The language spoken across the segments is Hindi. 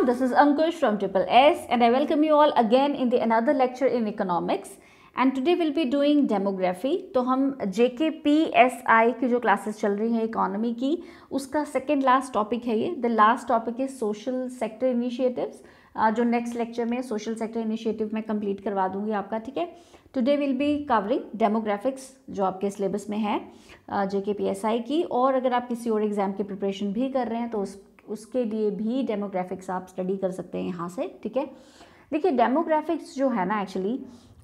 everyone This is Ankush from Triple S and I welcome you all again in the another lecture in economics. And today will be doing demography तो हम जे के पी एस आई की जो क्लासेस चल रही हैं इकोनॉमी की उसका सेकेंड लास्ट टॉपिक है ये the last topic is social sector initiatives जो नेक्स्ट लेक्चर में सोशल सेक्टर इनिशिएटिव मैं कंप्लीट करवा दूंगी आपका ठीक है today will be covering demographics जो आपके सिलेबस में है जे के पी एस आई की और अगर आप किसी और एग्ज़ाम की प्रिपरेशन भी कर रहे हैं तो उस उसके लिए भी डेमोग्राफिक्स आप स्टडी कर सकते हैं यहाँ से ठीक है देखिए डेमोग्राफिक्स जो है ना actually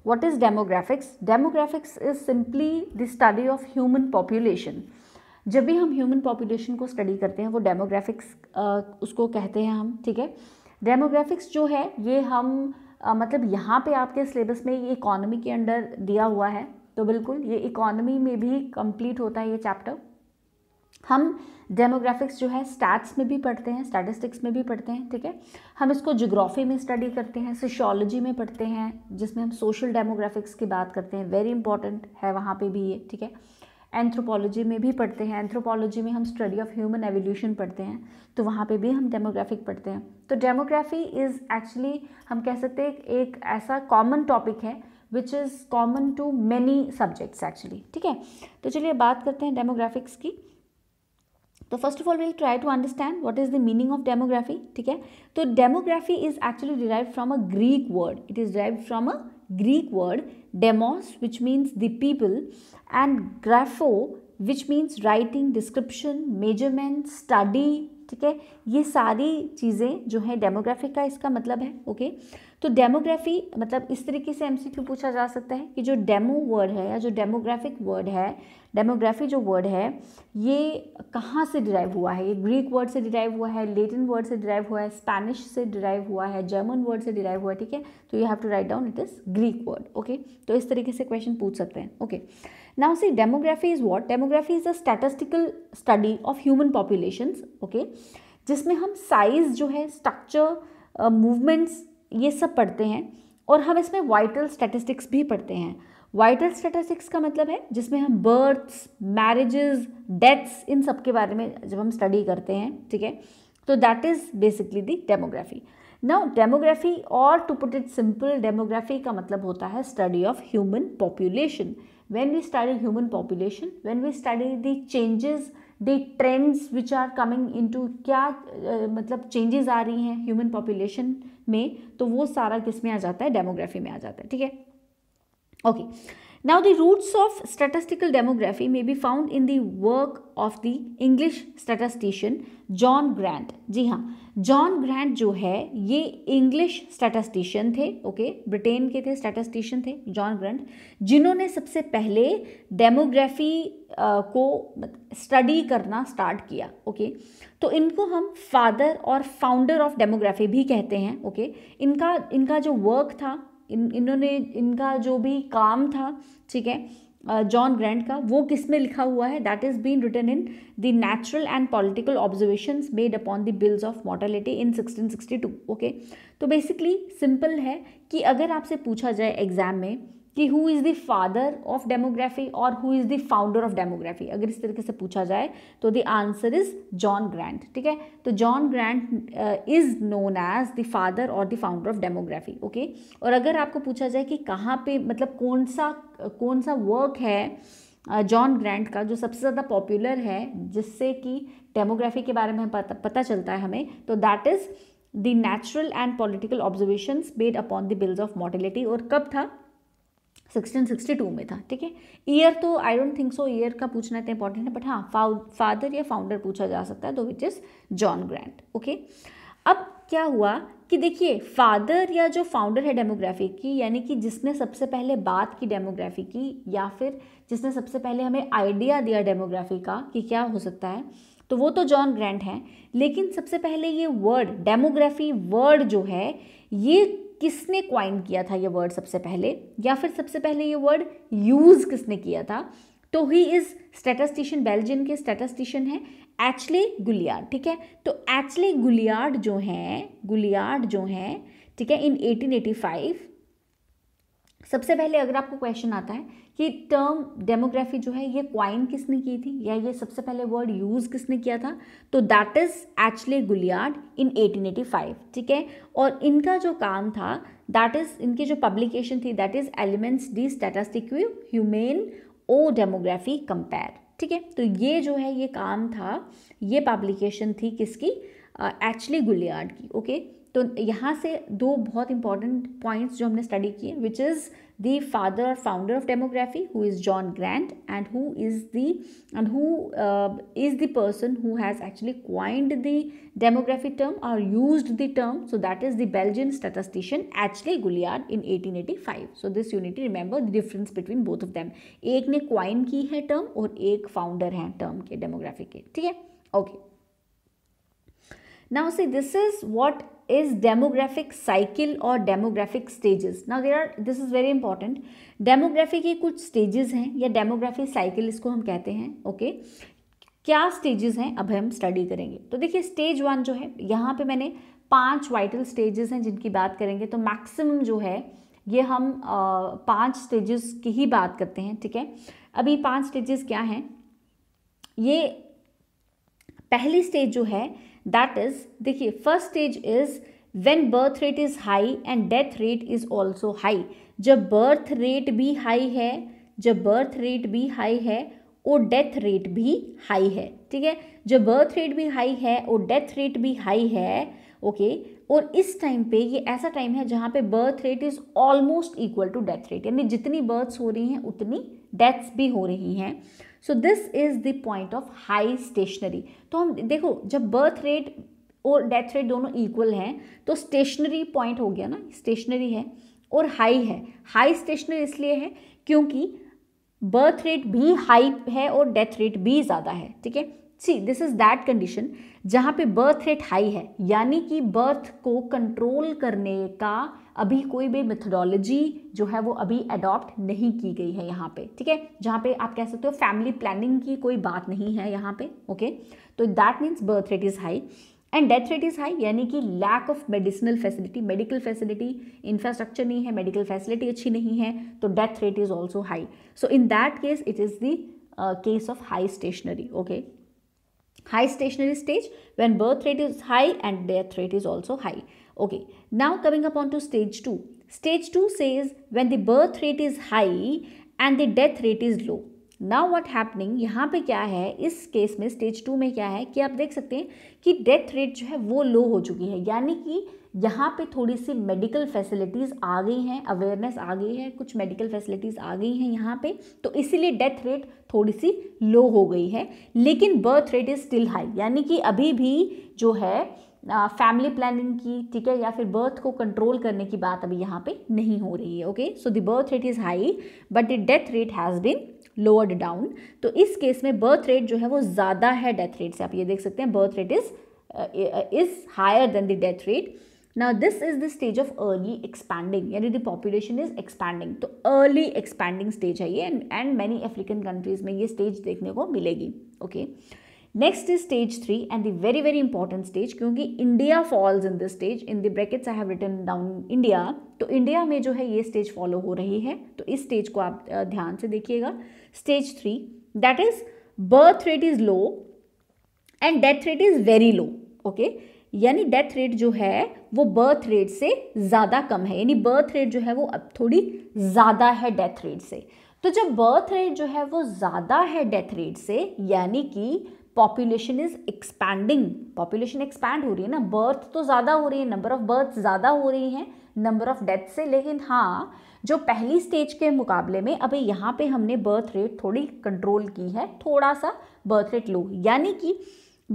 what is demographics demographics is simply the study of human population जब भी हम ह्यूमन पॉपुलेशन को स्टडी करते हैं वो डेमोग्राफिक्स उसको कहते हैं हम ठीक है डेमोग्राफिक्स जो है ये हम आ, मतलब यहाँ पे आपके सिलेबस में ये इकोनॉमी के अंडर दिया हुआ है तो बिल्कुल ये इकोनॉमी में भी कंप्लीट होता है ये चैप्टर हम डेमोग्राफिक्स जो है स्टैट्स में भी पढ़ते हैं स्टैटिस्टिक्स में भी पढ़ते हैं ठीक है हम इसको जोग्राफी में स्टडी करते हैं सोशोलॉजी में पढ़ते हैं जिसमें हम सोशल डेमोग्राफिक्स की बात करते हैं वेरी इंपॉर्टेंट है वहाँ पे भी ये ठीक है एंथ्रोपोलॉजी में भी पढ़ते हैं एंथ्रोपोलॉजी में हम स्टडी ऑफ ह्यूमन एवोल्यूशन पढ़ते हैं तो वहाँ पे भी हम डेमोग्राफिक पढ़ते हैं तो डेमोग्राफी इज़ एक्चुअली हम कह सकते हैं एक ऐसा कॉमन टॉपिक है which is common to many subjects actually ठीक है तो चलिए बात करते हैं डेमोग्राफिक्स की तो first of all will try to understand what is the meaning of demography ठीक है तो demography is actually derive from a Greek word it is derive from a Greek word demos which means the people and grapho which means writing description measurement study ठीक है ये सारी चीज़ें जो हैं डेमोग्राफी का इसका मतलब है ओके okay? तो डेमोग्राफी मतलब इस तरीके से एम पूछा जा सकता है कि जो डेमो वर्ड है या जो डेमोग्राफिक वर्ड है डेमोग्राफी जो वर्ड है ये कहाँ से डिराइव हुआ है ये ग्रीक वर्ड से डिराइव हुआ है लेटिन वर्ड से डिराइव हुआ है स्पैनिश से डिराइव हुआ है जर्मन वर्ड से डिराइव हुआ है ठीक है तो you have to write down it is Greek word okay तो इस तरीके से क्वेश्चन पूछ सकते हैं okay now see demography is what demography is a statistical study of human populations okay जिसमें हम साइज़ जो है स्ट्रक्चर मूवमेंट्स uh, ये सब पढ़ते हैं और हम इसमें वाइटल स्टैटिस्टिक्स भी पढ़ते हैं वाइटल स्टैटिस्टिक्स का मतलब है जिसमें हम बर्थ्स मैरिजेस डेथ्स इन सब के बारे में जब हम स्टडी करते हैं ठीक है तो that is basically the demography now demography और to put it simple demography का मतलब होता है study of human population when we study human population when we study the changes the trends which are coming into क्या मतलब चेंजेस आ रही हैं ह्यूमन पॉपुलेशन में तो वो सारा किस में आ जाता है डेमोग्राफी में आ जाता है ठीक है okay Now the roots of statistical demography may be found in the work of the English statistician John Grant. जी हाँ John Grant जो है ये English statistician थे okay? Britain के थे statistician थे John Grant, जिन्होंने सबसे पहले डेमोग्राफी को study करना start किया okay? तो इनको हम father और founder of demography भी कहते हैं okay? इनका इनका जो work था इन इन्होंने इनका जो भी काम था ठीक है जॉन ग्रैंड का वो किस में लिखा हुआ है that is been written in the natural and political observation made upon the bills of mortality इन 1662 ओके okay? तो बेसिकली सिंपल है कि अगर आपसे पूछा जाए एग्ज़ाम में कि who is the father of demography और who is the founder of demography अगर इस तरीके से पूछा जाए तो the answer is John Grant ठीक है तो John Grant is known as the father और the founder of demography okay और अगर आपको पूछा जाए कि कहाँ पे मतलब कौन सा कौन सा वर्क है जॉन uh, ग्रैंड का जो सबसे ज़्यादा पॉपुलर है जिससे कि डेमोग्राफी के बारे में पता पता चलता है हमें तो that is the natural and political observations made upon the bills of mortality और कब था 1662 में था ठीक है ईयर तो I don't think so year का पूछना इतना इंपॉर्टेंट है बट हाँ फादर या फाउंडर पूछा जा सकता है दो which is John Graunt okay अब क्या हुआ कि देखिए फादर या जो फाउंडर है डेमोग्राफी की यानी कि जिसने सबसे पहले बात की डेमोग्राफी की या फिर जिसने सबसे पहले हमें आइडिया दिया डेमोग्राफी का कि क्या हो सकता है तो वो तो जॉन ग्रैंड हैं लेकिन सबसे पहले ये वर्ड डेमोग्राफी वर्ड जो है ये किसने क्वाइन किया था ये वर्ड सबसे पहले या फिर सबसे पहले ये वर्ड यूज़ किसने किया था तो ही इज़ स्टेटस्टिशियन बेल्जियन के स्टेटस्टिशियन है एचले गुलियार्ड ठीक है तो एचले गुलियार्ड जो हैं गुलियार्ड जो हैं ठीक है इन 1885 सबसे पहले अगर आपको क्वेश्चन आता है कि टर्म डेमोग्राफी जो है ये क्वाइन किसने की थी या ये सबसे पहले वर्ड यूज़ किसने किया था तो दैट इज़ एचले गुलियाड इन 1885 ठीक है और इनका जो काम था दैट इज़ इनकी जो पब्लिकेशन थी that is elements de statistic human ou demography compare ठीक है तो ये जो है ये काम था ये पब्लिकेशन थी किसकी एचले uh, गुलियाड की ओके okay? तो यहाँ से दो बहुत इंपॉर्टेंट पॉइंट्स जो हमने स्टडी किए which is the father or founder of demography who is John Grant and who is the and who uh, is the person who has actually coined the demography term or used the term so that is the Belgian statistician Ashley gulliard in 1885 so this you need to remember the difference between both of them एक ने coin की है term और एक founder है term के demography के okay now see this is what is demographic cycle और demographic stages. Now there are this is very important. Demography के कुछ stages हैं या demography cycle इसको हम कहते हैं ओके okay? क्या स्टेजेस हैं अब हम स्टडी करेंगे तो देखिए स्टेज वन जो है यहाँ पे मैंने पांच वाइटल स्टेजेस हैं जिनकी बात करेंगे तो मैक्सिमम जो है ये हम आ, पांच स्टेजेस की ही बात करते हैं ठीक है अभी पांच स्टेजेस क्या हैं ये पहली स्टेज जो है दैट इज देखिए first stage is when birth rate is high and death rate is also high जब बर्थ रेट भी हाई है जब बर्थ रेट भी हाई है और डेथ रेट भी हाई है ठीक है जब बर्थ रेट भी हाई है और डेथ रेट भी हाई है ओके और इस टाइम पे ये ऐसा टाइम है जहाँ पे birth rate is almost equal to death rate यानी जितनी बर्थ्स हो रही हैं उतनी डेथ्स भी हो रही हैं so this is the point of high stationary तो हम देखो जब बर्थ रेट और डेथ रेट दोनों इक्वल हैं तो स्टेशनरी पॉइंट हो गया ना स्टेशनरी है और हाई है हाई स्टेशनरी इसलिए है क्योंकि बर्थ रेट भी हाई है और डेथ रेट भी ज़्यादा है ठीक है see this is that condition जहाँ पे बर्थ रेट हाई है यानी कि बर्थ को कंट्रोल करने का अभी कोई भी मेथडोलॉजी जो है वो अभी अडॉप्ट नहीं की गई है यहाँ पे ठीक है जहाँ पे आप कह सकते हो फैमिली प्लानिंग की कोई बात नहीं है यहाँ पे ओके तो that means birth rate is high and death rate is high यानी कि lack of medicinal facility medical facility infrastructure नहीं है मेडिकल फैसिलिटी अच्छी नहीं है तो death rate is also high so in that case it is the case of high stationary okay high stationary stage when birth rate is high and death rate is also high. Okay, now coming up on to stage 2. Stage 2 says when the birth rate is high and the death rate is low. Now what happening यहाँ पे क्या है इस केस में स्टेज टू में क्या है कि आप देख सकते हैं कि डेथ रेट जो है वो लो हो चुकी है यानी कि यहाँ पे थोड़ी सी मेडिकल फैसिलिटीज़ आ गई हैं अवेयरनेस आ गई है कुछ मेडिकल फैसिलिटीज़ आ गई हैं यहाँ पे तो इसीलिए डेथ रेट थोड़ी सी लो हो गई है लेकिन birth rate is still high यानी कि अभी भी जो है फैमिली प्लानिंग की ठीक है या फिर बर्थ को कंट्रोल करने की बात अभी यहाँ पे नहीं हो रही है okay so the birth rate is high but the death rate has been lowered down तो इस केस में बर्थ रेट जो है वो ज़्यादा है डेथ रेट से आप ये देख सकते हैं birth rate is is higher than the death rate now this is the stage of early expanding यानी द पॉपुलेशन इज एक्सपैंडिंग तो अर्ली एक्सपैंडिंग स्टेज है ये and and many African countries में ये स्टेज देखने को मिलेगी okay next is stage three and the very very important stage क्योंकि India falls in this stage in the brackets I have written down India तो इंडिया में जो है ये स्टेज फॉलो हो रही है तो इस स्टेज को आप uh, ध्यान से देखिएगा stage 3 that is birth rate is low and death rate is very low okay यानी डेथ रेट जो है वो बर्थ रेट से ज़्यादा कम है यानी बर्थ रेट जो है वो अब थोड़ी ज़्यादा है डेथ रेट से तो जब बर्थ रेट जो है वो ज़्यादा है डेथ रेट से यानी कि population is expanding population expand हो रही है ना बर्थ तो ज़्यादा हो रही है नंबर ऑफ़ बर्थ ज़्यादा हो रही हैं नंबर ऑफ़ डेथ से लेकिन हाँ जो पहली स्टेज के मुकाबले में अभी यहाँ पे हमने बर्थ रेट थोड़ी कंट्रोल की है थोड़ा सा बर्थ रेट लो यानी कि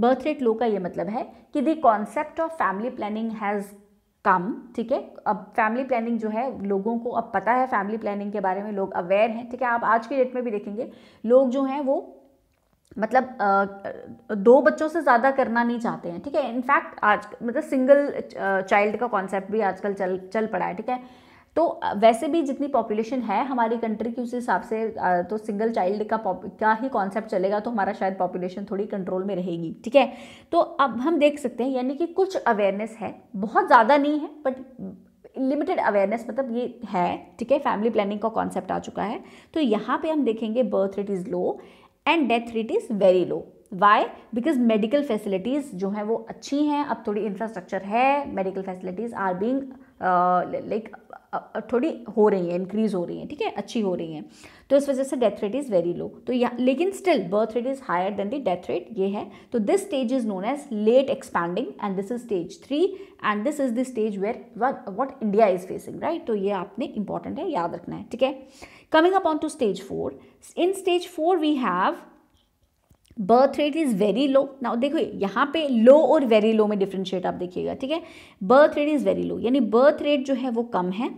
बर्थ रेट लो का ये मतलब है कि the concept of family planning has come ठीक है अब फैमिली प्लानिंग जो है लोगों को अब पता है फैमिली प्लानिंग के बारे में लोग अवेयर हैं ठीक है आप आज के डेट में भी देखेंगे लोग जो हैं वो मतलब दो बच्चों से ज़्यादा करना नहीं चाहते हैं ठीक है इनफैक्ट आज मतलब सिंगल चाइल्ड का कॉन्सेप्ट भी आजकल चल चल पड़ा है ठीक है तो वैसे भी जितनी पॉपुलेशन है हमारी कंट्री की उस हिसाब से तो सिंगल चाइल्ड का क्या ही कॉन्सेप्ट चलेगा तो हमारा शायद पॉपुलेशन थोड़ी कंट्रोल में रहेगी ठीक है तो अब हम देख सकते हैं यानी कि कुछ अवेयरनेस है बहुत ज़्यादा नहीं है बट लिमिटेड अवेयरनेस मतलब ये है ठीक है फैमिली प्लानिंग का कॉन्सेप्ट आ चुका है तो यहाँ पर हम देखेंगे birth rate is low and death rate is very low why because medical facilities जो हैं वो अच्छी हैं अब थोड़ी इंफ्रास्ट्रक्चर है medical facilities are being like थोड़ी हो रही है इंक्रीज़ हो रही हैं ठीक है अच्छी हो रही हैं तो इस वजह से death rate is very low तो यहाँ लेकिन still birth rate is higher than the death rate ये है तो this stage is known as late expanding and this is stage three and this is the stage where what India is facing right तो ये आपने इंपॉर्टेंट है याद रखना है ठीक है coming up on to stage four in stage four we have birth rate is very low ना देखो यहाँ पे लो और वेरी लो में डिफ्रेंशिएट आप देखिएगा ठीक है birth rate is very low यानी बर्थ रेट जो है वो कम है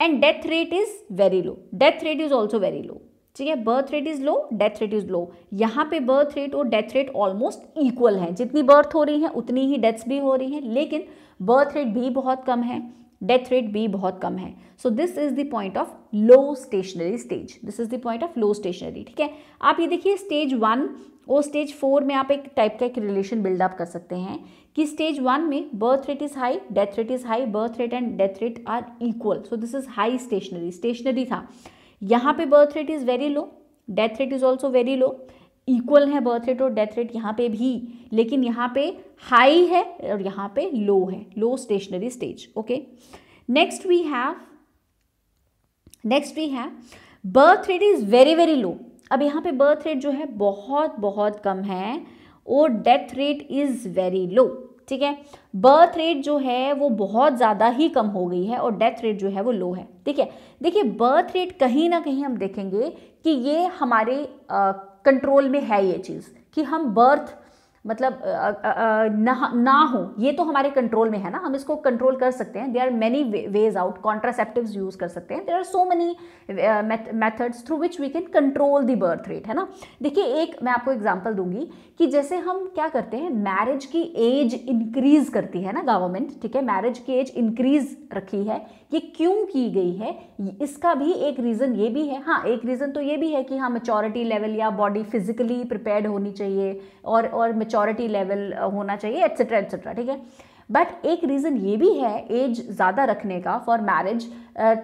and death rate is very low death rate is also very low ठीक है birth rate is low death rate is low यहाँ पे बर्थ रेट और डेथ रेट ऑलमोस्ट इक्वल है जितनी बर्थ हो रही है उतनी ही डेथ्स भी हो रही हैं लेकिन बर्थ रेट भी बहुत कम है डेथ रेट भी बहुत कम है so this is the point of low stationary stage this is the point of low stationary ठीक है आप ये देखिए स्टेज वन और स्टेज फोर में आप एक टाइप का एक रिलेशन बिल्डअप कर सकते हैं कि स्टेज वन में birth rate is high death rate is high birth rate and death rate are equal so this is high stationary stationary था यहाँ पे birth rate is very low death rate is also very low equal है बर्थ रेट और डेथ रेट यहाँ पे भी लेकिन यहाँ पे हाई है और यहाँ पे लो है low stationary stage okay next we have next we have birth rate is very very low अब यहाँ पे बर्थ रेट जो है बहुत बहुत कम है और death rate is very low ठीक है बर्थ रेट जो है वो बहुत ज़्यादा ही कम हो गई है और डेथ रेट जो है वो लो है ठीक है देखिए बर्थ रेट कहीं ना कहीं हम देखेंगे कि ये हमारे आ, कंट्रोल में है ये चीज़ कि हम बर्थ मतलब ना ना हो ये तो हमारे कंट्रोल में है ना हम इसको कंट्रोल कर सकते हैं they are many ways out contraceptive use कर सकते हैं there are so many methods through which we can control the birth rate है ना देखिए एक मैं आपको एग्जाम्पल दूंगी कि जैसे हम क्या करते हैं मैरिज की एज इंक्रीज़ करती है ना गवर्नमेंट ठीक है मैरिज की एज इंक्रीज़ रखी है ये क्यों की गई है इसका भी एक रीज़न ये भी है हाँ एक रीज़न तो ये भी है कि हाँ मेचोरिटी लेवल या बॉडी फिजिकली प्रिपेयर होनी चाहिए और और मेचोरिटी लेवल uh, होना चाहिए एट्सेट्रा एट्सेट्रा ठीक है बट एक रीज़न ये भी है एज ज़्यादा रखने का फॉर मैरिज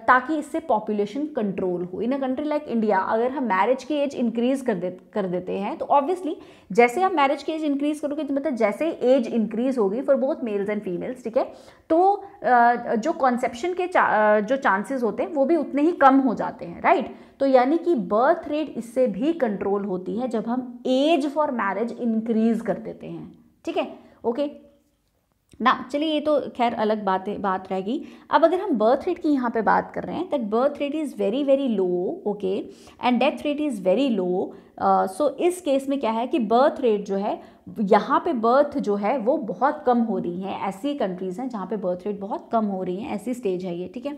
ताकि इससे पॉपुलेशन कंट्रोल हो in a country like India अगर हम मैरिज की एज इंक्रीज कर दे कर देते हैं तो ऑब्वियसली जैसे आप मैरिज की एज इंक्रीज करोगे तो मतलब जैसे एज इंक्रीज होगी for both males and females ठीक है तो uh, जो कॉन्सेप्शन के चा, uh, जो चांसेस होते हैं वो भी उतने ही कम हो जाते हैं राइट right? तो यानी कि बर्थ रेट इससे भी कंट्रोल होती है जब हम एज फॉर मैरिज इंक्रीज कर देते हैं ठीक है ओके ना चलिए ये तो खैर अलग बात बात रहेगी अब अगर हम बर्थ रेट की यहाँ पे बात कर रहे हैं that birth rate is very very low okay and death rate is very low so इस केस में क्या है कि बर्थ रेट जो है यहाँ पे बर्थ जो है वो बहुत कम हो रही है ऐसी कंट्रीज़ हैं जहाँ पे बर्थ रेट बहुत कम हो रही हैं ऐसी स्टेज है ये ठीक है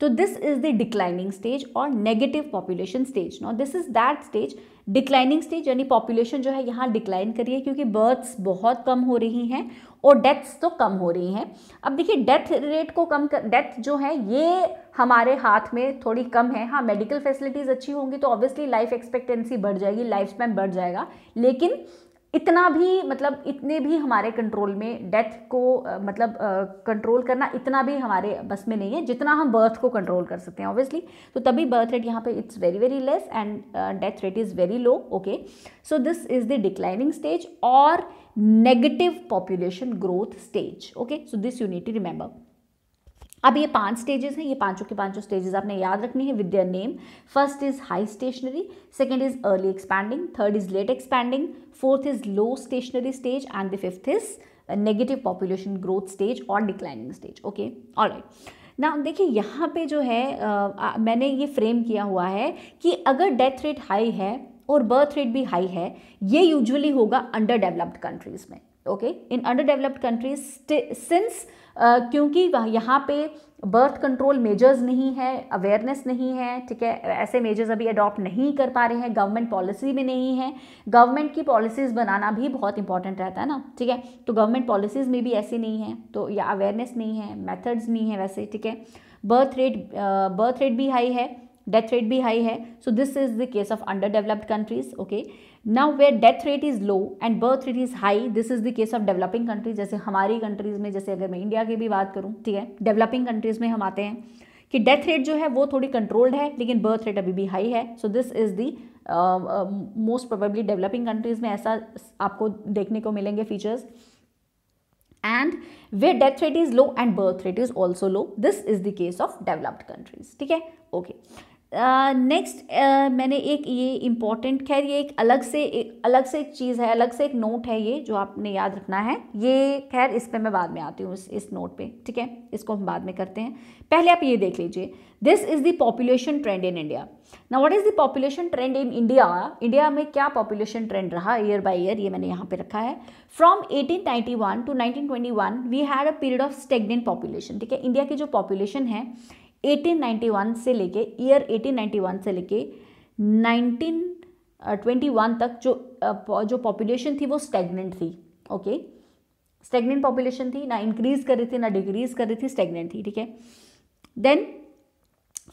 तो this is the declining stage और negative population stage no this is that stage declining stage यानी पॉपुलेशन जो है यहाँ डिक्लाइन करी है क्योंकि बर्थ्स बहुत कम हो रही हैं और डेथ्स तो कम हो रही हैं अब देखिए डेथ रेट को कम कर डेथ जो है ये हमारे हाथ में थोड़ी कम है हाँ मेडिकल फैसिलिटीज़ अच्छी होंगी तो ऑब्वियसली लाइफ एक्सपेक्टेंसी बढ़ जाएगी लाइफ स्पैन बढ़ जाएगा लेकिन इतना भी मतलब इतने भी हमारे कंट्रोल में डेथ को मतलब कंट्रोल करना इतना भी हमारे बस में नहीं है जितना हम बर्थ को कंट्रोल कर सकते हैं ऑब्वियसली तो तभी बर्थ रेट यहाँ पे it's very very less and death rate is very low okay so this is the declining stage और negative population growth stage okay so this you need to remember अब ये पांच स्टेजेस हैं ये पांचों के पांचों स्टेजेस आपने याद रखनी है with their name first is high stationary second is early expanding third is late expanding fourth is low stationary stage and the fifth is negative population growth stage और declining stage okay all right ना देखिए यहाँ पे जो है आ, मैंने ये फ्रेम किया हुआ है कि अगर डेथ रेट हाई है और बर्थ रेट भी हाई है ये यूजुअली होगा अंडर डेवलप्ड कंट्रीज़ में okay in under developed countries since क्योंकि यहाँ पे बर्थ कंट्रोल मेजर्स नहीं है अवेयरनेस नहीं है ठीक है ऐसे मेजर्स अभी अडॉप्ट नहीं कर पा रहे हैं गवर्नमेंट पॉलिसी में नहीं है गवर्नमेंट की पॉलिसीज़ बनाना भी बहुत इंपॉर्टेंट रहता है ना ठीक है तो गवर्नमेंट पॉलिसीज़ में भी ऐसे नहीं है तो या अवेयरनेस नहीं है मेथड्स नहीं है वैसे ठीक है बर्थ रेट बर्थ रेट भी हाई है डेथ रेट भी हाई है so this is the case of under developed countries okay now where death rate is low and birth rate is high this is the case of developing countries जैसे हमारी कंट्रीज़ में जैसे अगर मैं इंडिया की भी बात करूँ ठीक है डेवलपिंग कंट्रीज़ में हम आते हैं कि डेथ रेट जो है वो थोड़ी कंट्रोल्ड है लेकिन बर्थ रेट अभी भी हाई है so this is the most probably developing countries में ऐसा आपको देखने को मिलेंगे features and way death rate is low and birth rate is also low this is the case of developed countries ठीक है ओके नेक्स्ट uh, uh, मैंने एक ये इम्पॉर्टेंट खैर ये एक अलग से एक अलग से एक चीज़ है अलग से एक नोट है ये जो आपने याद रखना है ये खैर इस पर मैं बाद में आती हूँ इस इस नोट पे ठीक है इसको हम बाद में करते हैं पहले आप ये देख लीजिए this is the population trend in India ना what is the population trend in India India में क्या पॉपुलेशन ट्रेंड रहा ईयर बाई ईयर ये मैंने यहाँ पे रखा है from one to one we had a period of stagnant population ठीक है इंडिया की जो पॉपुलेशन है 1891 से लेके ईयर 1891 से लेके 1921 तक जो जो पॉपुलेशन थी वो स्टेगनेंट थी ओके स्टेगनेंट पॉपुलेशन थी ना इंक्रीज कर रही थी ना डिक्रीज कर रही थी स्टेगनेंट थी ठीक है then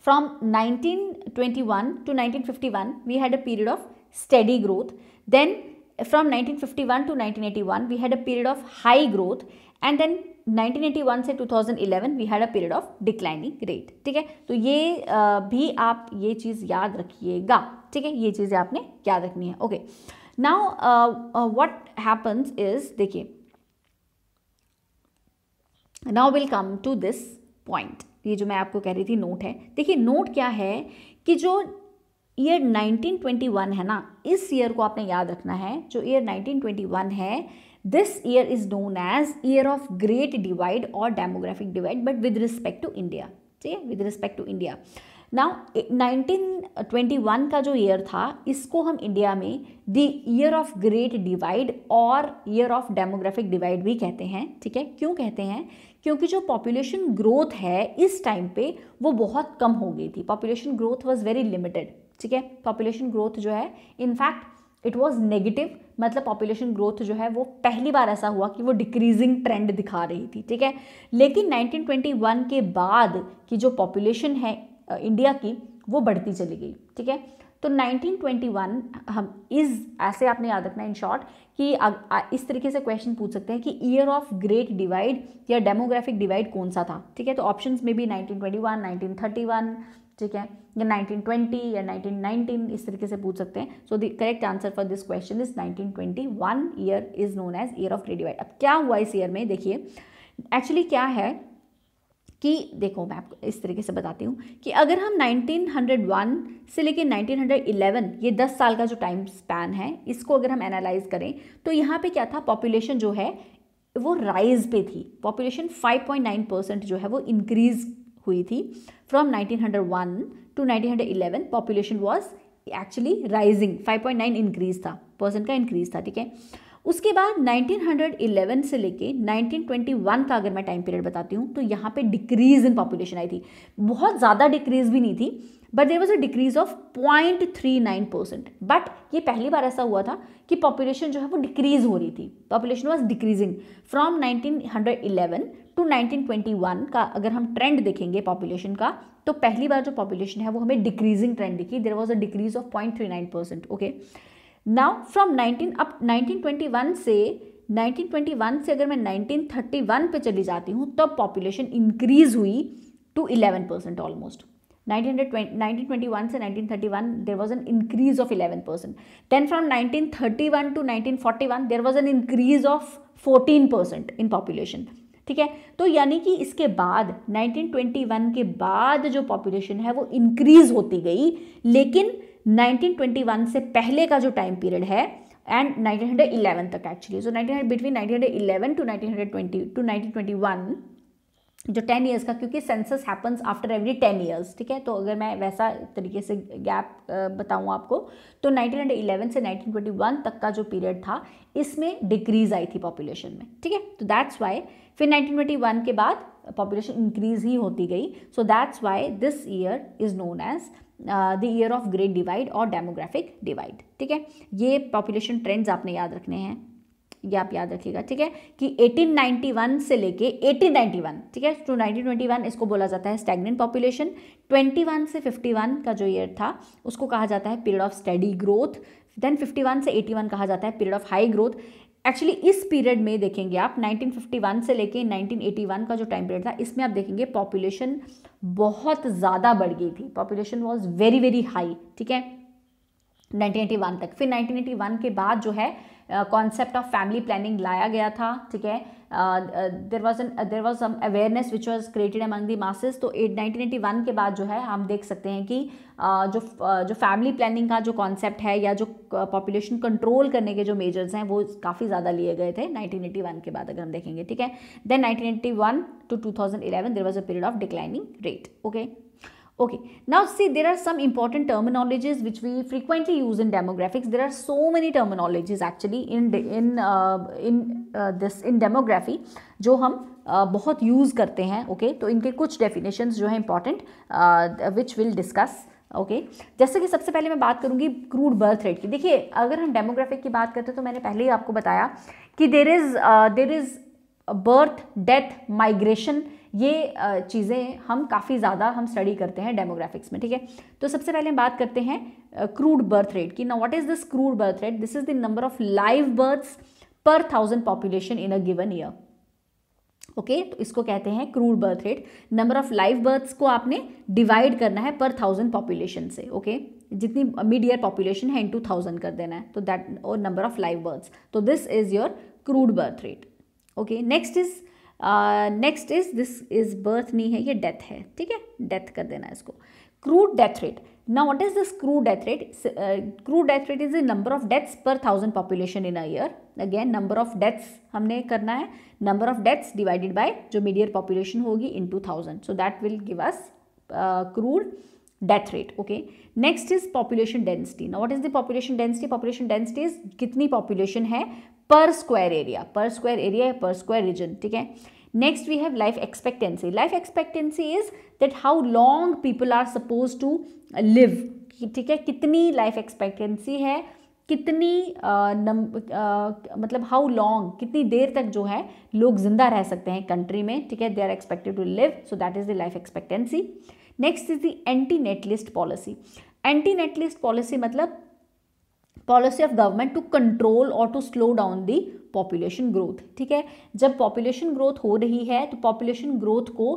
from 1921 to 1951 we had a period of steady growth then from 1951 to 1981 we had a period of high growth and then 1981 से 2011 we had a period of declining rate ठीक है तो ये भी आप ये चीज़ याद रखिएगा ठीक है ये चीज़ें आपने याद रखनी है okay now what happens is देखिए now will come to this point ये जो मैं आपको कह रही थी नोट है देखिए नोट क्या है कि जो ईयर 1921 है ना इस ईयर को आपने याद रखना है जो ईयर 1921 है This year is known as year of great divide or demographic divide but with respect to India. see with respect to india now 1921 ka jo year tha isko hum india mein the year of great divide or year of demographic divide bhi kehte hain theek hai kyun kehte hain क्योंकि जो पॉपुलेशन ग्रोथ है इस टाइम पे वो बहुत कम हो गई थी population growth was very limited ठीक है पॉपुलेशन ग्रोथ जो है इनफैक्ट इट वॉज नेगेटिव मतलब पॉपुलेशन ग्रोथ जो है वो पहली बार ऐसा हुआ कि वो डिक्रीजिंग ट्रेंड दिखा रही थी ठीक है लेकिन 1921 के बाद की जो पॉपुलेशन है इंडिया की वो बढ़ती चली गई ठीक है तो 1921 हम इस ऐसे आपने याद रखना इन शॉर्ट कि आ, आ, इस तरीके से क्वेश्चन पूछ सकते हैं कि ईयर ऑफ ग्रेट डिवाइड या डेमोग्राफिक डिवाइड कौन सा था ठीक है तो ऑप्शंस में भी 1921, 1931 ठीक है या 1920 या 1919 इस तरीके से पूछ सकते हैं so the correct answer for this question is twenty one year is known as year of radio अब क्या हुआ इस ईयर में देखिए एक्चुअली क्या है कि देखो मैं आपको इस तरीके से बताती हूँ कि अगर हम 1901 से लेकर 1911 ये 10 साल का जो टाइम स्पैन है इसको अगर हम एनालाइज करें तो यहाँ पे क्या था पॉपुलेशन जो है वो राइज पे थी पॉपुलेशन 5.9 परसेंट जो है वो इंक्रीज़ हुई थी from 1901 to 1911 population was actually rising 5.9 increase था परसेंट का इंक्रीज था ठीक है उसके बाद 1911 से लेके 1921 का अगर मैं टाइम पीरियड बताती हूँ तो यहाँ पे डिक्रीज इन पॉपुलेशन आई थी बहुत ज़्यादा डिक्रीज भी नहीं थी but there was a decrease of point three nine percent but ये पहली बार ऐसा हुआ था कि पॉपुलेशन जो है वो डिक्रीज हो रही थी population was decreasing from nineteen hundred eleven to nineteen twenty one का अगर हम ट्रेंड देखेंगे पॉपुलेशन का तो पहली बार जो पॉपुलेशन है वो हमें डिक्रीजिंग ट्रेंड दिखी there was a decrease of point three nine percent okay now from nineteen अब नाइनटीन ट्वेंटी वन से 1921 से अगर मैं 1931 पे चली जाती हूँ तब पॉपुलेशन इंक्रीज हुई टू 11 परसेंट ऑलमोस्ट 1921 से 1931 there was an increase of 11 percent then from 1931 to nineteen forty one there was an increase of fourteen percent in population ठीक है तो यानी कि इसके बाद 1921 के बाद जो पॉपुलेशन है वो इंक्रीज होती गई लेकिन 1921 से पहले का जो टाइम पीरियड है एंड 1911 तक actually so nineteen between eleven to nineteen hundred twenty to one जो टेन ईयर्स का क्योंकि census happens after every ten years ठीक है तो अगर मैं वैसा तरीके से गैप बताऊँ आपको तो इलेवन से वन तक का जो पीरियड था इसमें डिक्रीज आई थी पॉपुलेशन में ठीक है तो दैट्स वाई फिर वन के बाद पॉपुलेशन इंक्रीज ही होती गई so that's why this year is known as the year of great divide और डेमोग्राफिक डिवाइड ठीक है ये पॉपुलेशन ट्रेंड्स आपने याद रखने हैं ये आप याद रखिएगा ठीक है कि 1891 से लेके 1891 ठीक है टू तो 1921 इसको बोला जाता है स्टैगनेंट पॉपुलेशन 21 से 51 का जो ईयर था उसको कहा जाता है period of steady growth then 51 से 81 कहा जाता है period of high growth actually इस पीरियड में देखेंगे आप 1951 से लेके 1981 का जो टाइम पीरियड था इसमें आप देखेंगे पॉपुलेशन बहुत ज़्यादा बढ़ गई थी population was very very high ठीक है 1981 तक फिर 1981 के बाद जो है कॉन्सेप्ट ऑफ फैमिली प्लानिंग लाया गया था ठीक है there was an there was some awareness which was created among the masses तो एट नाइनटीन एटी वन के बाद जो है हम देख सकते हैं कि uh, जो uh, जो फैमिली प्लानिंग का जो कॉन्सेप्ट है या जो पॉपुलेशन कंट्रोल करने के जो मेजर्स हैं वो काफ़ी ज़्यादा लिए गए थे नाइनटीन एटी वन के बाद अगर हम देखेंगे ठीक है then nineteen eighty one to two thousand eleven there was a period of declining rate okay Okay, now see there are some important terminologies which we frequently use in demographics. There are so many terminologies actually in in uh, in uh, this in demography jo hum uh, bahut use karte hain okay? to inke kuch definitions jo hai important uh, which we'll discuss okay okay. जैसे कि सबसे पहले मैं बात करूंगी क्रूड बर्थ रेट की देखिए अगर हम डेमोग्राफिक की बात करते हैं तो मैंने पहले ही आपको बताया कि there is there is birth death migration ये चीज़ें हम काफ़ी ज़्यादा हम स्टडी करते हैं डेमोग्राफिक्स में ठीक है तो सबसे पहले हम बात करते हैं क्रूड बर्थ रेट की ना what is this crude birth rate this is the number of live births per thousand population in a given year okay तो इसको कहते हैं crude birth rate number of live births को आपने डिवाइड करना है पर थाउजेंड पॉपुलेशन से ओके okay? जितनी मिड ईयर पॉपुलेशन है इन टू थाउजेंड कर देना है तो दैट और नंबर ऑफ लाइव बर्थ्स तो this is your crude birth rate okay next is next is this is birth नहीं है ये डेथ है ठीक है डेथ कर देना इसको क्रूड डेथ रेट ना what is this crude death rate crude death rate is the number of deaths per thousand population in a year again number of deaths हमने करना है number of deaths divided by जो मीडियर पॉपुलेशन होगी into thousand so that will give us crude death rate okay next is population density ना what is the population density population density is कितनी पॉपुलेशन है per square area per square area per square region ठीक है next we have life expectancy life expectancy is that how long people are suppose to live ठीक है कितनी लाइफ एक्सपेक्टेंसी है कितनी आ, नम, आ, मतलब हाउ लॉन्ग कितनी देर तक जो है लोग जिंदा रह सकते हैं कंट्री में ठीक है they are expected to live so that is the life expectancy next is the anti natalist policy anti natalist policy मतलब policy of government to control और to slow down the population growth ठीक है जब पॉपुलेशन ग्रोथ हो रही है तो पॉपुलेशन ग्रोथ को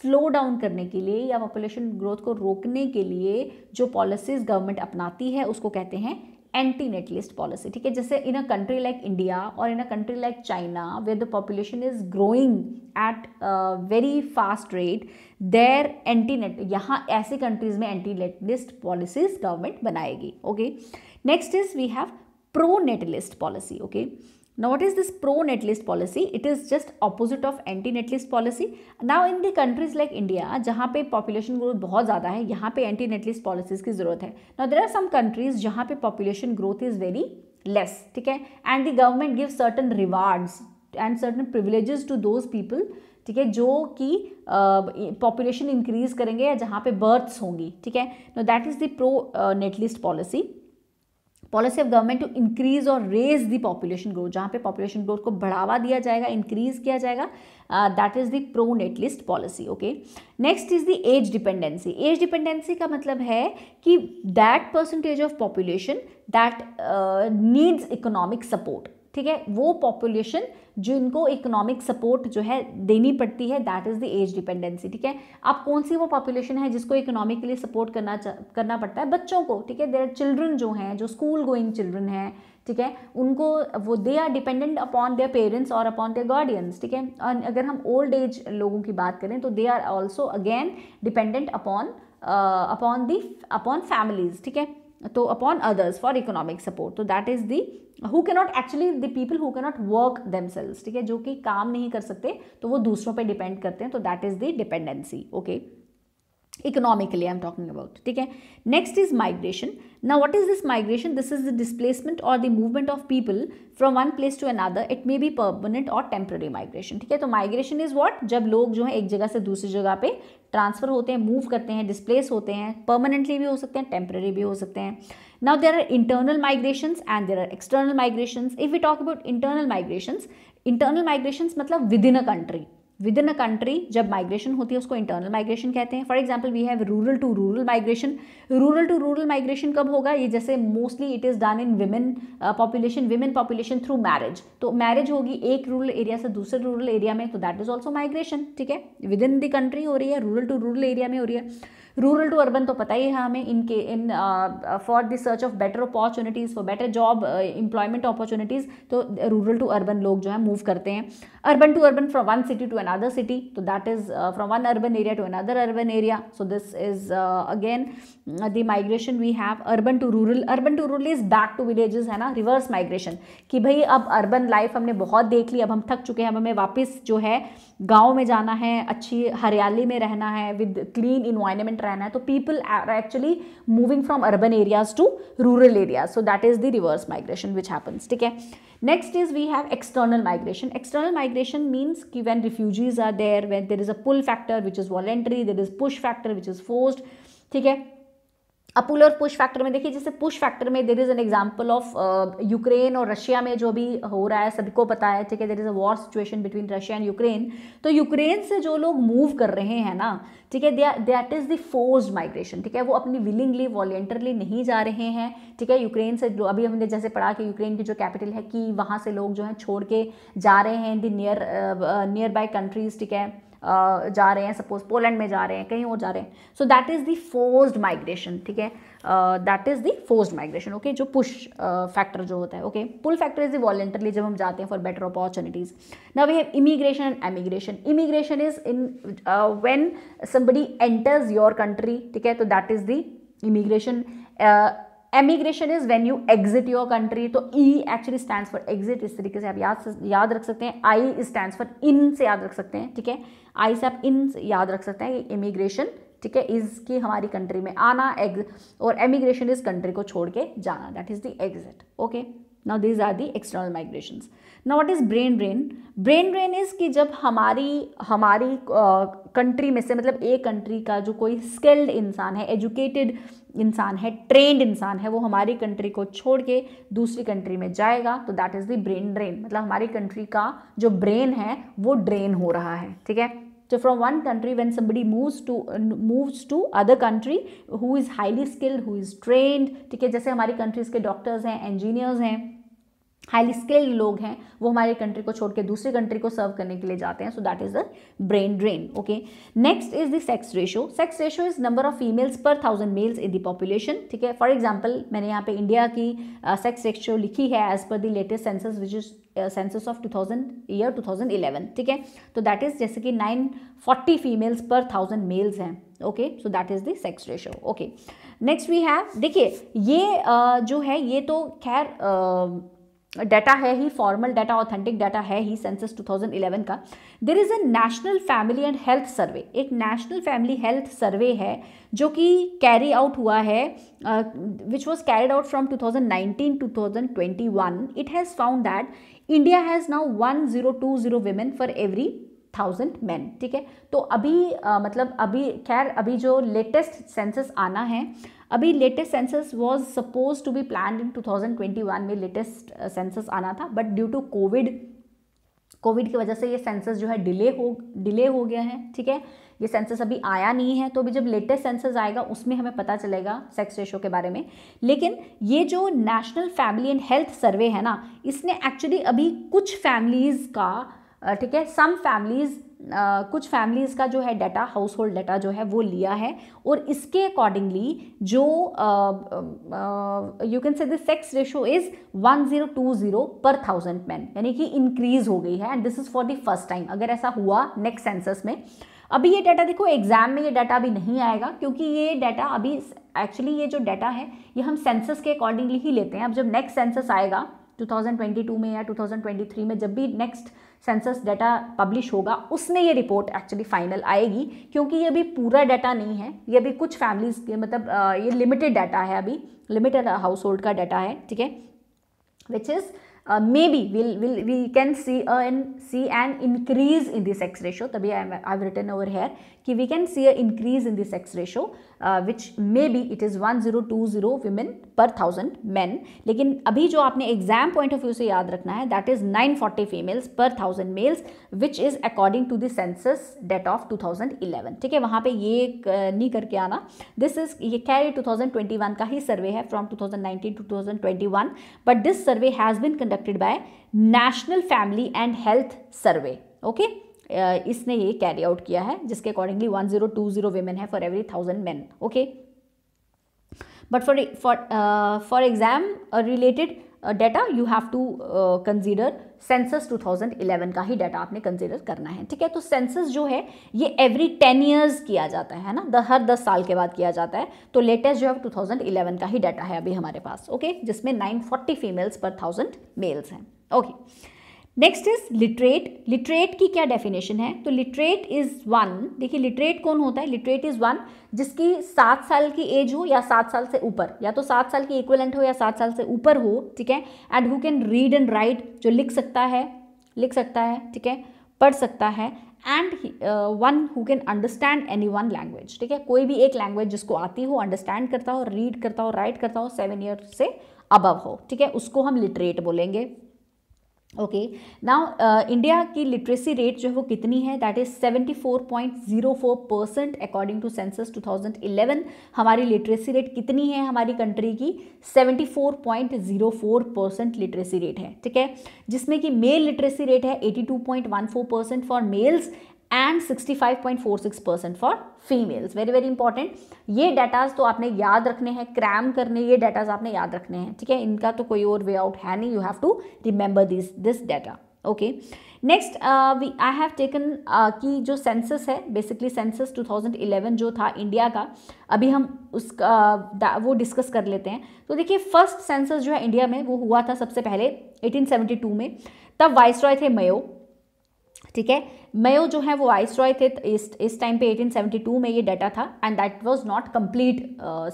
स्लो डाउन करने के लिए या पॉपुलेशन ग्रोथ को रोकने के लिए जो पॉलिसीज गवर्नमेंट अपनाती है उसको कहते हैं एंटी नेटलिस्ट पॉलिसी ठीक है जैसे in a country like India और in a country like China where the population is growing at very fast rate there anti natal यहाँ ऐसी कंट्रीज में एंटी नेटलिस्ट पॉलिसीज गवर्नमेंट बनाएगी okay next is we have pro natalist policy okay Now what is this pro-net list policy? It is just opposite of anti-net list policy. Now in the countries like India, जहाँ पे population growth बहुत ज़्यादा है यहाँ पे anti-net list policies की ज़रूरत है Now there are some countries जहाँ पे population growth is very less, ठीक है And the government gives certain rewards and certain privileges to those people ठीक है जो कि पॉपुलेशन इंक्रीज करेंगे या जहाँ पे बर्थ्स होंगी ठीक है no that is the pro natalist policy policy of government to increase और रेज दी पॉपुलेशन ग्रोथ जहाँ पे पॉपुलेशन ग्रोथ को बढ़ावा दिया जाएगा इंक्रीज किया जाएगा that is the pro natalist policy okay next is the age dependency age dependency का मतलब है कि that percentage of population that needs economic support ठीक है वो पॉपुलेशन जिनको इकोनॉमिक सपोर्ट जो है देनी पड़ती है that is the age dependency ठीक है अब कौन सी वो पॉपुलेशन है जिसको इकोनॉमिकली सपोर्ट करना करना पड़ता है बच्चों को ठीक है देर चिल्ड्रन जो हैं जो स्कूल गोइंग चिल्ड्रन हैं ठीक है उनको वो they are dependent upon their parents और अपॉन देयर गार्डियंस ठीक है और अगर हम ओल्ड एज लोगों की बात करें तो they are also again dependent upon upon the upon families ठीक है तो upon others for economic support तो that is the who can not actually the people who can not work themselves ठीक है जो कि काम नहीं कर सकते तो वो दूसरों पे डिपेंड करते हैं तो that is the dependency okay economically I am talking about ठीक है नेक्स्ट इज माइग्रेशन ना what is this migration this is the displacement और the movement of people from one place to another it may be permanent और टेम्प्ररी माइग्रेशन ठीक है तो माइग्रेशन इज वॉट जब लोग जो है एक जगह से दूसरी जगह पर ट्रांसफर होते हैं मूव करते हैं डिसप्लेस होते हैं परमानेंटली भी हो सकते हैं टेम्प्ररी भी हो सकते हैं now there are internal migration and there are external migration if you talk about internal migration internal migration मतलब within a country within a country जब माइग्रेशन होती है उसको इंटरनल माइग्रेशन कहते हैं for example we have rural to rural migration rural to rural migration कब होगा ये जैसे mostly it is done in women population women population through marriage तो मैरिज होगी एक रूरल एरिया से दूसरे रूरल एरिया में तो दैट इज ऑल्सो माइग्रेशन ठीक है विद इन द कंट्री हो रही है रूरल टू रूरल एरिया में हो रही है रूरल टू अर्बन तो पता ही है हमें इनके in for the search of better opportunities for better job employment opportunities तो रूरल टू अर्बन लोग जो है मूव करते हैं urban to urban from one city to another city तो that is from one urban area to another urban area so this is again the migration we have urban to rural urban to rural is back to villages है ना रिवर्स माइग्रेशन कि भाई अब अर्बन लाइफ हमने बहुत देख ली अब हम थक चुके हैं अब हमें वापस जो है गांव में जाना है अच्छी हरियाली में रहना है विद क्लीन इन्वायरमेंट ट्रेंड है तो people are actually moving from urban areas to rural areas so that is the reverse migration which happens ठीक है next is we have external migration external migration means कि when refugees are there when there is a pull factor which is voluntary there is push factor which is forced ठीक है अपुलर पुश फैक्टर में देखिए जैसे पुश फैक्टर में there is an example of Ukraine और रशिया में जो भी हो रहा है सबको पता है ठीक है there is a war situation between Russia and Ukraine तो यूक्रेन से जो लोग मूव कर रहे हैं ना ठीक है that is the force migration ठीक है वो अपनी विलिंगली वॉलेंटरली नहीं जा रहे हैं ठीक है यूक्रेन से जो अभी हमने जैसे पढ़ा कि यूक्रेन की जो कैपिटल है कि वहाँ से लोग जो है छोड़ के जा रहे हैं in the near nearby countries ठीक है जा रहे हैं सपोज पोलैंड में जा रहे हैं कहीं और जा रहे हैं so that is the forced migration ठीक है that is the forced migration okay जो पुश फैक्टर uh, जो होता है okay pull factor is voluntarily जब हम जाते हैं फॉर बेटर अपॉर्चुनिटीज़ ना we have immigration and emigration immigration is in when somebody enters your country ठीक है तो that is the immigration emigration is when you exit your country तो E actually stand for exit इस तरीके से आप याद याद रख सकते हैं आई स्टैंड फॉर इन से याद रख सकते हैं ठीक है आई से आप इन याद रख सकते हैं इमिग्रेशन ठीक है इसकी हमारी कंट्री में आना एग्ज और एमिग्रेशन इज कंट्री को छोड़ के जाना that is the exit okay now these are the external migration now what is brain drain brain drain is कि जब हमारी हमारी कंट्री uh, में से मतलब एक कंट्री का जो कोई स्किल्ड इंसान है एजुकेटेड इंसान है ट्रेंड इंसान है वो हमारी कंट्री को छोड़ के दूसरी कंट्री में जाएगा तो that is the brain drain मतलब हमारी कंट्री का जो ब्रेन है वो ड्रेन हो रहा है ठीक है तो from one country when somebody moves to moves to other country who is highly skilled who is trained ठीक है जैसे हमारी कंट्रीज के डॉक्टर्स हैं इंजीनियर्स हैं हाईली स्किल्ड लोग हैं वो हमारे कंट्री को छोड़ के दूसरे कंट्री को सर्व करने के लिए जाते हैं so that is the brain drain okay next is the sex ratio sex ratio is number of females per thousand males in the population ठीक है फॉर एग्जाम्पल मैंने यहाँ पे इंडिया की सेक्स uh, रेशो लिखी है as per the latest census which is census of 2000 year 2011 ठीक है तो दैट इज़ जैसे कि 940 फीमेल्स पर थाउजेंड मेल्स हैं okay so that is the sex ratio okay next we have देखिए ये uh, जो है ये तो खैर uh, डाटा है ही फॉर्मल डाटा ऑथेंटिक डाटा है ही सेंसस 2011 का there is a national family and health survey एक नेशनल फैमिली हेल्थ सर्वे है जो कि कैरी आउट हुआ है which was carried out from 2019 2021 it has found that India has now 1020 women for every thousand man ठीक है तो अभी आ, मतलब अभी खैर अभी जो लेटेस्ट सेंसस आना है अभी latest census was suppose to be plan in 2021 में लेटेस्ट सेंसस uh, आना था but due to covid covid की वजह से ये सेंसस जो है डिले हो डिले हो गया है ठीक है ये सेंसस अभी आया नहीं है तो अभी जब लेटेस्ट सेंसस आएगा उसमें हमें पता चलेगा सेक्स रेशो के बारे में लेकिन ये जो national family and health survey है ना इसने एक्चुअली अभी कुछ फैमिलीज़ का uh, ठीक है सम फैमिलीज़ कुछ फैमिलीज़ का जो है डाटा हाउस होल्ड डाटा जो है वो लिया है और इसके अकॉर्डिंगली जो you can say this sex ratio is one zero two zero per thousand man यानी कि इंक्रीज़ हो गई है and this is for the first time अगर ऐसा हुआ नेक्स्ट सेंसस में अभी ये डाटा देखो एग्जाम में ये डाटा अभी नहीं आएगा क्योंकि ये डाटा अभी एक्चुअली ये जो डाटा है ये हम सेंसस के अकॉर्डिंगली ही लेते हैं अब जब नेक्स्ट सेंसस आएगा 2022 में या 2023 में जब भी नेक्स्ट सेंसस डाटा पब्लिश होगा उसमें ये रिपोर्ट एक्चुअली फाइनल आएगी क्योंकि ये अभी पूरा डाटा नहीं है ये अभी कुछ फैमिलीज के मतलब ये लिमिटेड डाटा है अभी लिमिटेड हाउस होल्ड का डाटा है ठीक है which is maybe will will we can see an see an increase in this sex ratio तभी I I return over here कि we can see a increase in this sex ratio uh, which may be it is 1020 women per thousand men लेकिन अभी जो आपने एग्जाम पॉइंट ऑफ व्यू से याद रखना है that is 940 females per thousand males which is according to the census date of 2011 ठीक है वहाँ पे ये नहीं करके आना दिस इज ये खैर 2021 का ही सर्वे है from 2019 to 2021 but this survey has been conducted by national family and health survey okay okay? इसने ये कैरी आउट किया है जिसके accordingly one zero two zero women है for every thousand man okay but for for for exam related data you have to consider census 2011 का ही डाटा आपने कंसीडर करना है ठीक है तो सेंसस जो है ये एवरी टेन ईयर्स किया जाता है ना हर दस साल के बाद किया जाता है तो लेटेस्ट जो है 2011 का ही डाटा है अभी हमारे पास ओके okay? जिसमें 940 फीमेल्स पर थाउजेंड मेल्स हैं okay okay. Next is literate literate की क्या डेफिनेशन है तो लिटरेट इज वन देखिए लिटरेट कौन होता है लिटरेट इज वन जिसकी सात साल की एज हो या सात साल से ऊपर या तो सात साल की इक्वलेंट हो या सात साल से ऊपर हो ठीक है and who can read and write जो लिख सकता है लिख सकता है ठीक है पढ़ सकता है and one who can understand any one language ठीक है कोई भी एक लैंग्वेज जिसको आती हो अंडरस्टैंड करता हो रीड करता हो राइट करता हो सेवन ईयर से अबव हो ठीक है उसको हम लिटरेट बोलेंगे ओके नाउ इंडिया की लिटरेसी रेट जो है वो कितनी है that is 74.04 percent according to census 2011 हमारी लिटरेसी रेट कितनी है हमारी कंट्री की 74.04 परसेंट लिटरेसी रेट है ठीक है जिसमें कि मेल लिटरेसी रेट है 82.14 percent for males and 65.46 percent for females very very important ये डाटाज तो आपने याद रखने हैं क्रैम करने ये डाटाज आपने याद रखने हैं ठीक है इनका तो कोई और वे आउट है नहीं you have to remember this this data okay next we I have taken की जो सेंसस है बेसिकली सेंसस 2011 जो था इंडिया का अभी हम उसका uh, वो डिस्कस कर लेते हैं तो देखिए फर्स्ट सेंसस जो है इंडिया में वो हुआ था सबसे पहले 1872 में तब वाइस रॉय थे मयो ठीक है मेयो जो है वो वाइस रॉय थे तो इस टाइम पे 1872 में ये डाटा था and that was not complete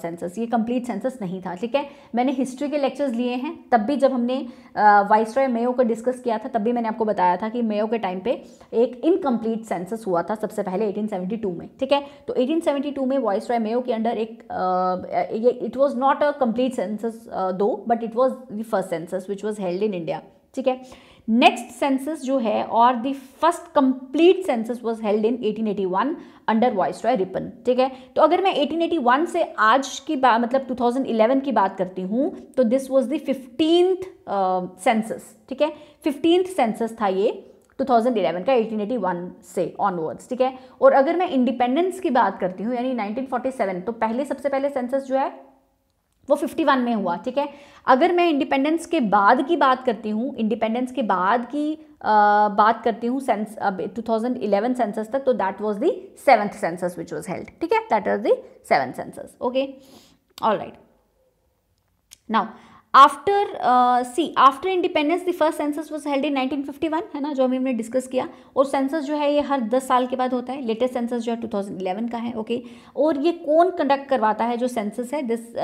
census ये कंप्लीट सेंसस नहीं था ठीक है मैंने हिस्ट्री के लेक्चर्स लिए हैं तब भी जब हमने वाइस रॉय मेयो को डिस्कस किया था तब भी मैंने आपको बताया था कि मेयो के टाइम पे एक इनकम्प्लीट सेंसस हुआ था सबसे पहले एटीन में ठीक है तो एटीन में वाइस रॉय मेयो के अंडर एक it was not a complete census though but it was the first census which was held in India ठीक है नेक्स्ट सेंसस जो है और the first complete census was held in 1881 under viceroy Ripon ठीक है तो अगर मैं 1881 से आज की मतलब 2011 की बात करती हूँ तो this was the fifteenth census ठीक है फिफ्टींथ सेंसस था ये 2011 का 1881 से ऑनवर्ड्स ठीक है और अगर मैं इंडिपेंडेंस की बात करती हूँ यानी 1947 तो पहले सबसे पहले सेंसस जो है वो 51 में हुआ ठीक है अगर मैं इंडिपेंडेंस के बाद की बात करती हूँ इंडिपेंडेंस के बाद की आ, बात करती हूँ census two thousand eleven census तक तो that was the seventh census which was held ठीक है that was the seven census okay all right now after see after independence the first census was held in 1951 है ना जो अभी हमने डिस्कस किया और सेंसस जो है ये हर 10 साल के बाद होता है लेटेस्ट सेंसस जो है 2011 का है ओके okay? और ये कौन कंडक्ट करवाता है जो सेंसस है this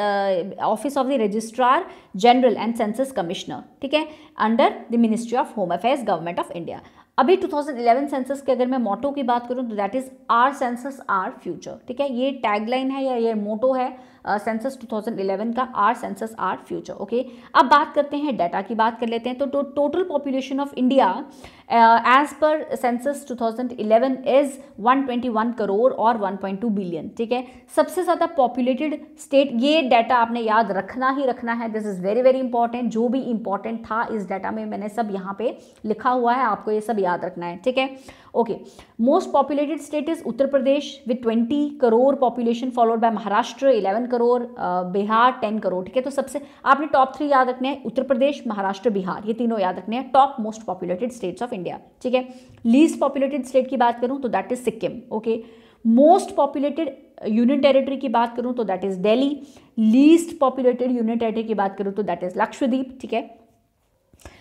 office of the registrar general and census commissioner ठीक है under the ministry of home affairs government of India अभी 2011 सेंसस के अगर मैं मोटो की बात करूं तो that is our census our future ठीक है ये टैगलाइन है या ये मोटो है सेंसस 2011 का our census our future okay अब बात करते हैं डाटा की बात कर लेते हैं तो total population of India as per census 2011 is 121 crore और 1.2 बिलियन ठीक है सबसे ज़्यादा पॉपुलेटेड स्टेट ये डाटा आपने याद रखना ही रखना है this is very very important जो भी इंपॉर्टेंट था इस डाटा में मैंने सब यहाँ पे लिखा हुआ है आपको ये सब याद रखना है ठीक है okay most populated state is Uttar Pradesh with 20 crore population followed by Maharashtra 11 crore Bihar 10 crore ठीक है तो सबसे आपने टॉप थ्री याद रखने हैं उत्तर प्रदेश महाराष्ट्र बिहार ये तीनों याद रखने हैं top most populated states of India ठीक है लीस्ट पॉपुलेटेड स्टेट की बात करूँ तो that is Sikkim okay most populated union territory की बात करूँ तो that is Delhi least populated union territory की बात करूँ तो दैट इज़ लक्षद्वीप ठीक है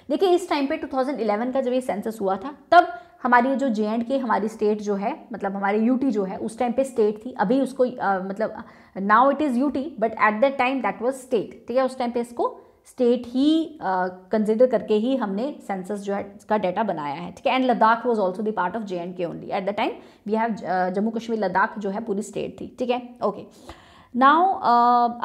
देखिए इस टाइम पे 2011 का जब ये सेंसस हुआ था तब हमारी जो जे एंड के हमारी स्टेट जो है मतलब हमारी यूटी जो है उस टाइम पे स्टेट थी अभी उसको आ, मतलब now it is UT but at that time that was state ठीक है उस टाइम पे इसको स्टेट ही कंसिडर uh, करके ही हमने सेंसस जो है इसका डाटा बनाया है ठीक है and Ladakh was also the part of J and K only at the time we have Jammu Kashmir Ladakh जो है पूरी स्टेट थी ठीक है ओके नाउ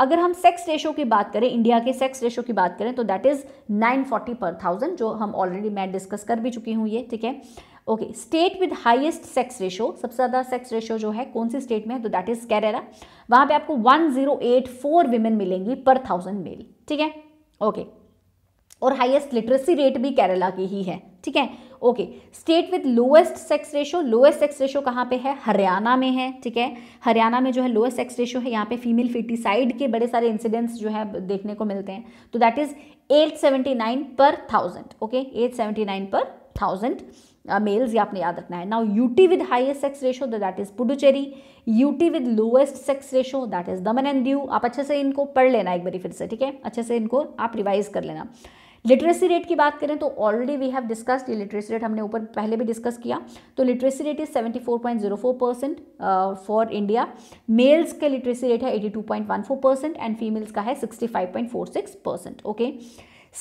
अगर हम सेक्स रेशो की बात करें इंडिया के सेक्स रेशो की बात करें तो दैट इज़ 940 पर थाउजेंड जो हम ऑलरेडी मैं डिस्कस कर भी चुकी हूँ ये ठीक है okay state with highest sex ratio सबसे ज़्यादा सेक्स रेशो जो है कौन सी स्टेट में है तो दैट इज कैरेरा वहां पे आपको 1084 विमेन मिलेंगी पर थाउजेंड मेल ठीक है ओके और हाईएस्ट लिटरेसी रेट भी केरला की ही है ठीक है okay state with lowest sex ratio lowest sex ratio कहाँ पे है हरियाणा में है ठीक है हरियाणा में जो है लोएस्ट सेक्स रेशो है यहाँ पे फीमेल फिटिसाइड के बड़े सारे इंसिडेंट्स जो है देखने को मिलते हैं तो दैट इज 879 पर थाउजेंड ओके 879 पर थाउजेंड मेल्स ये आपने याद रखना है now UT with highest sex ratio that is Puducherry UT with lowest sex ratio that is Daman and Diu आप अच्छे से इनको पढ़ लेना एक बार फिर से ठीक है अच्छे से इनको आप रिवाइज कर लेना लिटरेसी रेट की बात करें तो ऑलरेडी वी हैव डिस्कस्ड ये लिटरेसी रेट हमने ऊपर पहले भी डिस्कस किया तो literacy rate is 74.04 percent for India males का लिटरेसी रेट है 82.14 परसेंट एंड फीमेल्स का है 65.46 percent okay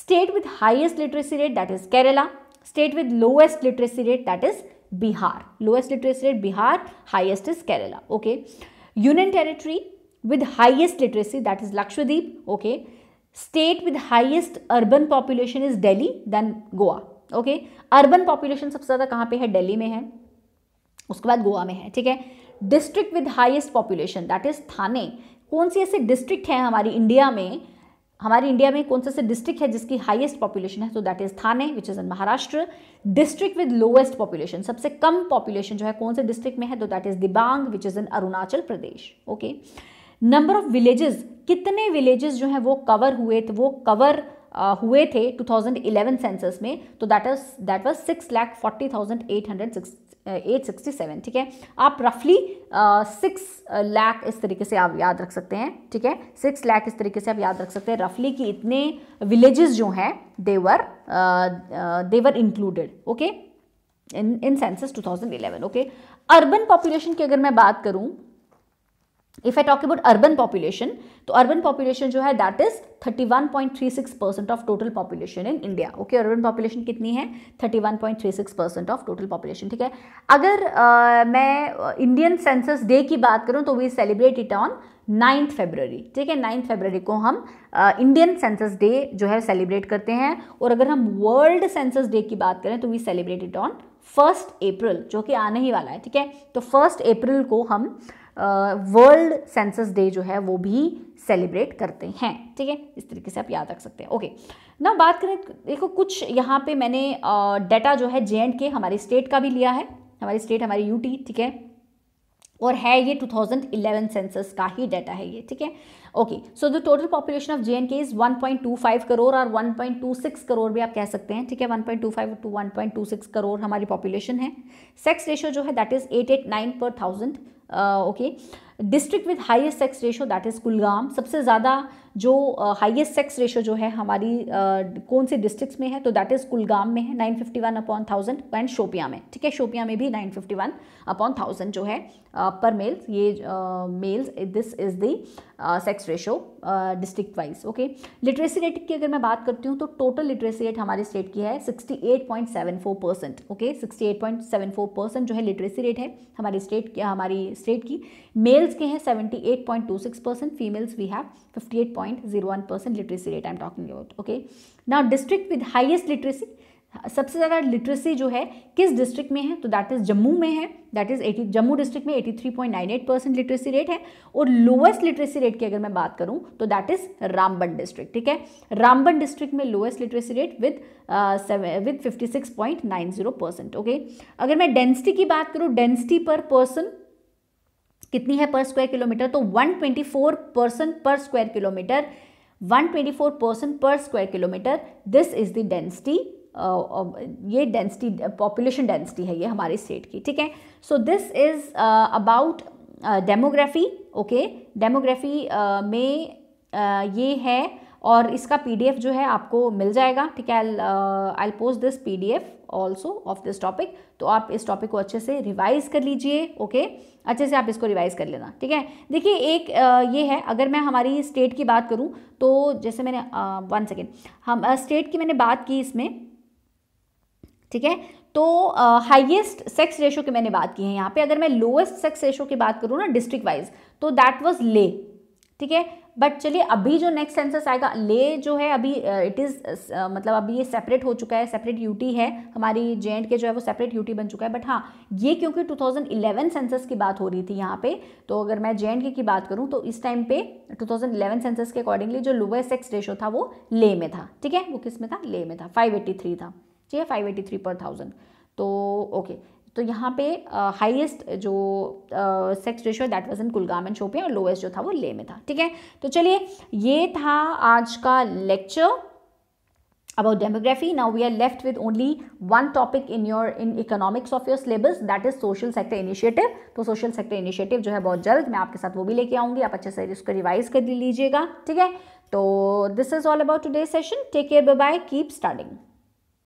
state with highest literacy rate that is Kerala state with lowest literacy rate that is Bihar. Lowest literacy rate Bihar, highest is Kerala. Okay. Union territory with highest literacy that is Lakshadweep. Okay. State with highest urban population is Delhi then Goa. Okay. Urban population सबसे ज़्यादा कहाँ पे है दिल्ली में है उसके बाद गोवा में है ठीक है district with highest population that is Thane कौन सी ऐसे डिस्ट्रिक्ट हैं हमारी इंडिया में हमारे इंडिया में कौन सा से डिस्ट्रिक्ट है जिसकी हाईएस्ट पॉपुलेशन है तो that is Thane which is in Maharashtra district with lowest population सबसे कम पॉपुलेशन जो है कौन से डिस्ट्रिक्ट में है तो that is Dibang which is in Arunachal Pradesh okay number of villages कितने विलेजेस जो है वो कवर हुए थे वो कवर uh, हुए थे 2011 सेंसस में तो that is that was six lakh forty thousand eight hundred six eight sixty seven ठीक है आप रफली सिक्स लाख इस तरीके से आप याद रख सकते हैं ठीक है सिक्स लाख इस तरीके से आप याद रख सकते हैं रफली कि इतने विलेजेस जो हैं they were they were included okay in in census 2011 okay urban population की अगर मैं बात करूं if I talk about urban population तो अर्बन पॉपुलेशन जो है that is 31.36 percent of total population in India okay urban population कितनी है 31.36 परसेंट ऑफ टोटल पॉपुलेशन ठीक है अगर uh, मैं इंडियन सेंसस डे की बात करूँ तो we celebrate it on ninth February ठीक है नाइन्थ फेबररी को हम इंडियन सेंसस डे जो है सेलिब्रेट करते हैं और अगर हम वर्ल्ड सेंसस डे की बात करें तो we celebrate it on first April जो कि आने ही वाला है ठीक है तो फर्स्ट अप्रैल को हम वर्ल्ड सेंसस डे जो है वो भी सेलिब्रेट करते हैं ठीक है इस तरीके से आप याद रख सकते हैं ओके ना बात करें देखो कुछ यहाँ पे मैंने डेटा जो है जे एंड के हमारे स्टेट का भी लिया है हमारी स्टेट हमारी यूटी ठीक है और है ये 2011 सेंसस का ही डाटा है ये ठीक है okay so the total population of J and K is 1.25 crore और 1.26 करोड़ भी आप कह सकते हैं ठीक है 1.25 टू 1.26 करोड़ हमारी पॉपुलेशन है सेक्स रेशियो जो है that is 889 per thousand Uh, okay district with highest sex ratio that is Kulgam सबसे ज़्यादा जो हाईएस्ट सेक्स रेशो जो है हमारी uh, कौन से डिस्ट्रिक्ट्स में है तो दैट इज़ कुलगाम में है 951 fifty one upon thousand and Shopian में ठीक है शोपिया में भी 951 फिफ्टी वन अपॉन थाउजेंड जो है पर मेल्स ये males this is the sex ratio district wise okay literacy rate की अगर मैं बात करती हूँ तो टोटल लिटरेसी रेट हमारे स्टेट की है 68.74 परसेंट ओके 68.74 परसेंट जो है लिटरेसी रेट है हमारी स्टेट की हमारी स्टेट की मेल मेल्स के हैं 78.26 percent females we have 58.01 percent literacy rate I am talking about okay now district with highest literacy सबसे ज़्यादा लिटरेसी जो है किस डिस्ट्रिक्ट में है तो दैट इज़ जम्मू में है that is at Jammu district में 83.98 परसेंट लिटरेसी रेट है और लोएस्ट लिटरेसी रेट की अगर मैं बात करूं तो दैट इज़ रामबन डिस्ट्रिक्ट ठीक है रामबन डिस्ट्रिक्ट में lowest literacy rate with with 56.90 percent okay अगर मैं डेंसिटी की बात करूँ डेंसिटी पर पर्सन कितनी है पर स्क्वायर किलोमीटर तो 124 percent per square kilometer 124 percent per square kilometer this is the density ये डेंसिटी पॉपुलेशन डेंसिटी है ये हमारे स्टेट की ठीक है so this is about demography okay demography में uh, ये है और इसका पीडीएफ जो है आपको मिल जाएगा ठीक है I post this PDF also of this topic तो आप इस टॉपिक को अच्छे से रिवाइज कर लीजिए ओके अच्छे से आप इसको रिवाइज कर लेना ठीक है देखिए एक uh, ये है अगर मैं हमारी स्टेट की बात करूँ तो जैसे मैंने वन uh, सेकेंड हम स्टेट uh, की मैंने बात की इसमें ठीक है तो हाईएस्ट सेक्स रेशो की मैंने बात की है यहाँ पे अगर मैं लोएस्ट सेक्स रेशो की बात करूँ ना डिस्ट्रिक्ट वाइज तो दैट वाज ले ठीक है बट चलिए अभी जो नेक्स्ट सेंसस आएगा ले जो है अभी इट इज़ मतलब अभी ये सेपरेट हो चुका है सेपरेट यूटी है हमारी जे के जो है वो सेपरेट यूटी बन चुका है बट हाँ ये क्योंकि 2011 सेंसस की बात हो रही थी यहाँ पे तो अगर मैं जे के की बात करूँ तो इस टाइम पे 2011 सेंसस के अकॉर्डिंगली जो लोवेस्ट सेक्स रेशो था वो ले में था ठीक है वो किस में था ले में था फाइव था ठीक है फाइव पर थाउजेंड तो ओके तो यहाँ पे हाईएस्ट uh, जो sex ratio that was in Kulgam and Shopian और लोएस्ट जो था वो ले में था ठीक है तो चलिए ये था आज का lecture about demography now we are left with only one topic in your in economics of your syllabus that is social sector initiative तो सोशल सेक्टर इनिशिएटिव जो है बहुत जल्द मैं आपके साथ वो भी लेके आऊँगी आप अच्छे से इसको रिवाइज कर लीजिएगा ठीक है तो this is all about today session take care bye bye keep starting